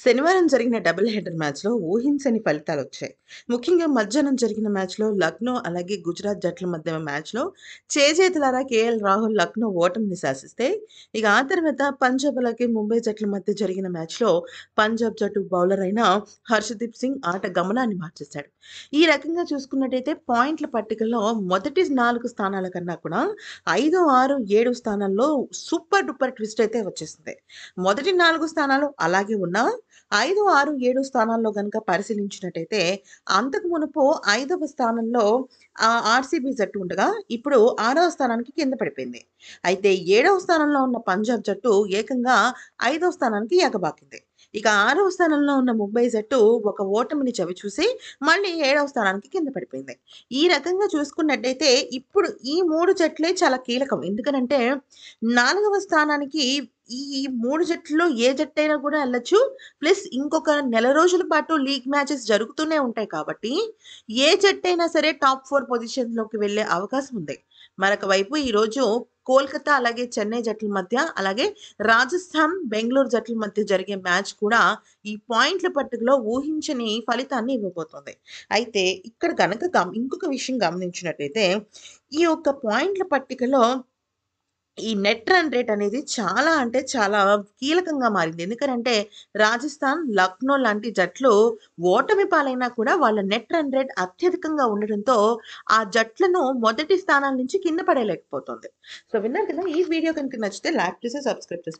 శనివారం జరిగిన double header మ్యాచ్లో ఊహించని ఫలితాలు వచ్చాయి ముఖ్యంగా మధ్యాహ్నం జరిగిన మ్యాచ్లో లక్నో అలాగే గుజరాత్ జట్ల మధ్య మ్యాచ్లో చేజేతులారా కేఎల్ రాహుల్ లక్నో ఓటమిని శాసిస్తే ఇక ఆ తర్వాత పంజాబ్ అలాగే ముంబై జట్ల మధ్య జరిగిన మ్యాచ్లో పంజాబ్ జట్టు బౌలర్ అయిన హర్షదీప్ సింగ్ ఆట గమనాన్ని మార్చేశాడు ఈ రకంగా చూసుకున్నట్టయితే పాయింట్ల పట్టికలో మొదటి నాలుగు స్థానాల కన్నా కూడా ఐదు ఆరు ఏడు స్థానాల్లో సూపర్ డూపర్ ట్విస్ట్ అయితే వచ్చేసింది మొదటి నాలుగు స్థానాలు అలాగే ఉన్నా ఐదు ఆరు ఏడు స్థానాల్లో కనుక పరిశీలించినట్టయితే అంతకు మునుపు ఐదవ స్థానంలో ఆర్సీబీ జట్టు ఉండగా ఇప్పుడు ఆరవ స్థానానికి కింద పడిపోయింది అయితే ఏడవ స్థానంలో ఉన్న పంజాబ్ జట్టు ఏకంగా ఐదవ స్థానానికి ఎగబాకింది ఇక ఆరవ స్థానంలో ఉన్న ముంబై జట్టు ఒక ఓటమిని చవి చూసి మళ్ళీ ఏడవ స్థానానికి కింద పడిపోయింది ఈ రకంగా చూసుకున్నట్టయితే ఇప్పుడు ఈ మూడు జట్లే చాలా కీలకం ఎందుకనంటే నాలుగవ స్థానానికి ఈ మూడు జట్టులో ఏ జట్టు అయినా కూడా వెళ్ళచ్చు ప్లస్ ఇంకొక నెల రోజుల పాటు లీగ్ మ్యాచెస్ జరుగుతూనే ఉంటాయి కాబట్టి ఏ జట్టు అయినా సరే టాప్ ఫోర్ పొజిషన్లోకి వెళ్ళే అవకాశం ఉంది మరొక వైపు ఈరోజు కోల్కతా అలాగే చెన్నై జట్ల మధ్య అలాగే రాజస్థాన్ బెంగళూరు జట్ల మధ్య జరిగే మ్యాచ్ కూడా ఈ పాయింట్ల పట్టుకలో ఊహించని ఫలితాన్ని ఇవ్వబోతోంది అయితే ఇక్కడ కనుక ఇంకొక విషయం గమనించినట్లయితే ఈ యొక్క పాయింట్ల పట్టికలో ఈ నెట్ రన్ రేట్ అనేది చాలా అంటే చాలా కీలకంగా మారింది ఎందుకంటే రాజస్థాన్ లక్నో లాంటి జట్లు ఓటమి పాలైనా కూడా వాళ్ళ నెట్ రన్ రేట్ అత్యధికంగా ఉండడంతో ఆ జట్లను మొదటి స్థానాల నుంచి కింద పడేయలేకపోతుంది సో విన్నారు కదా ఈ వీడియో కనుక నచ్చితే లైక్ చేసి సబ్స్క్రైబ్ చేసుకోండి